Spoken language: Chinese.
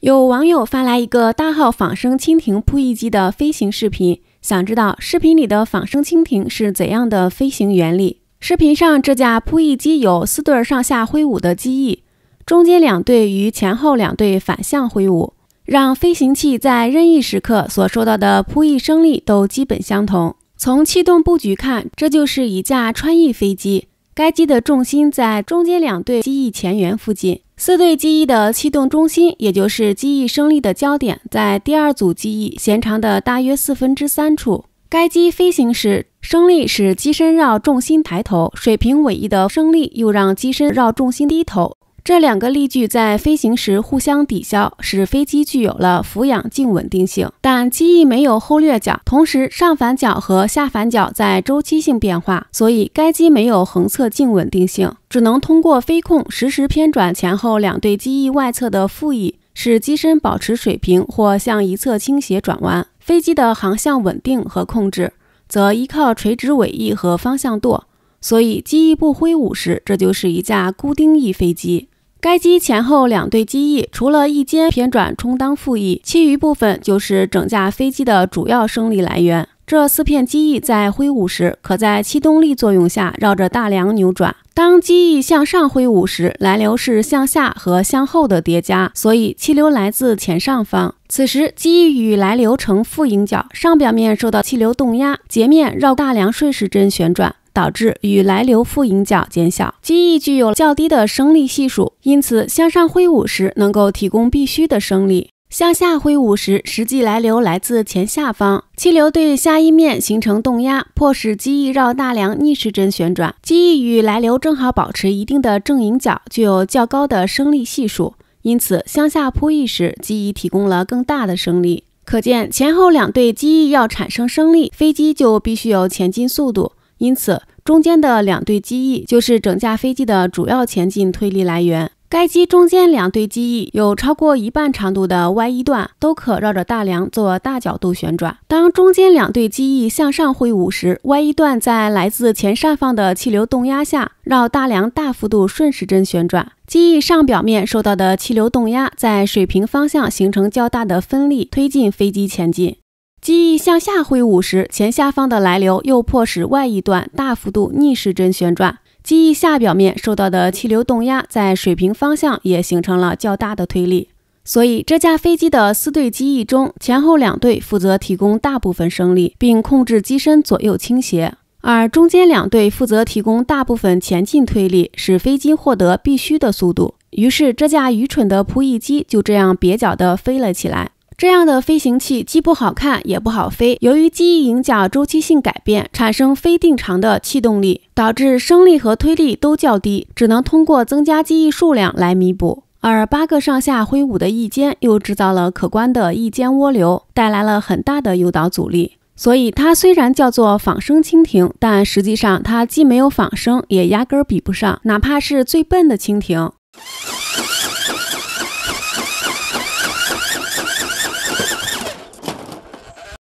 有网友发来一个大号仿生蜻蜓扑翼机的飞行视频，想知道视频里的仿生蜻蜓是怎样的飞行原理。视频上这架扑翼机有四对上下挥舞的机翼，中间两对与前后两对反向挥舞，让飞行器在任意时刻所受到的扑翼升力都基本相同。从气动布局看，这就是一架穿翼飞机。该机的重心在中间两对机翼前缘附近，四对机翼的气动中心，也就是机翼升力的焦点，在第二组机翼弦长的大约四分之三处。该机飞行时，升力使机身绕重心抬头，水平尾翼的升力又让机身绕重心低头。这两个力矩在飞行时互相抵消，使飞机具有了俯仰静稳定性。但机翼没有后掠角，同时上反角和下反角在周期性变化，所以该机没有横侧静稳定性，只能通过飞控实时偏转前后两对机翼外侧的副翼，使机身保持水平或向一侧倾斜转弯。飞机的航向稳定和控制则依靠垂直尾翼和方向舵。所以机翼不挥舞时，这就是一架固定翼飞机。该机前后两对机翼，除了翼尖偏转充当副翼，其余部分就是整架飞机的主要升力来源。这四片机翼在挥舞时，可在气动力作用下绕着大梁扭转。当机翼向上挥舞时，来流是向下和向后的叠加，所以气流来自前上方。此时机翼与来流呈负影角，上表面受到气流动压，截面绕大梁顺时针旋转。导致与来流副迎角减小，机翼具有较低的升力系数，因此向上挥舞时能够提供必须的升力。向下挥舞时，实际来流来自前下方，气流对下翼面形成动压，迫使机翼绕大梁逆时针旋转。机翼与来流正好保持一定的正迎角，具有较高的升力系数，因此向下扑翼时机翼提供了更大的升力。可见，前后两对机翼要产生升力，飞机就必须有前进速度。因此，中间的两对机翼就是整架飞机的主要前进推力来源。该机中间两对机翼有超过一半长度的 Y 一段，都可绕着大梁做大角度旋转。当中间两对机翼向上挥舞时，Y 一段在来自前上方的气流动压下，绕大梁大幅度顺时针旋转。机翼上表面受到的气流动压在水平方向形成较大的分力，推进飞机前进。机翼向下挥舞时，前下方的来流又迫使外翼段大幅度逆时针旋转，机翼下表面受到的气流动压在水平方向也形成了较大的推力。所以这架飞机的四对机翼中，前后两对负责提供大部分升力并控制机身左右倾斜，而中间两对负责提供大部分前进推力，使飞机获得必须的速度。于是这架愚蠢的扑翼机就这样蹩脚地飞了起来。这样的飞行器既不好看也不好飞。由于机翼引角周期性改变，产生非定常的气动力，导致升力和推力都较低，只能通过增加机翼数量来弥补。而八个上下挥舞的翼尖又制造了可观的翼尖涡流，带来了很大的诱导阻力。所以它虽然叫做仿生蜻蜓，但实际上它既没有仿生，也压根儿比不上，哪怕是最笨的蜻蜓。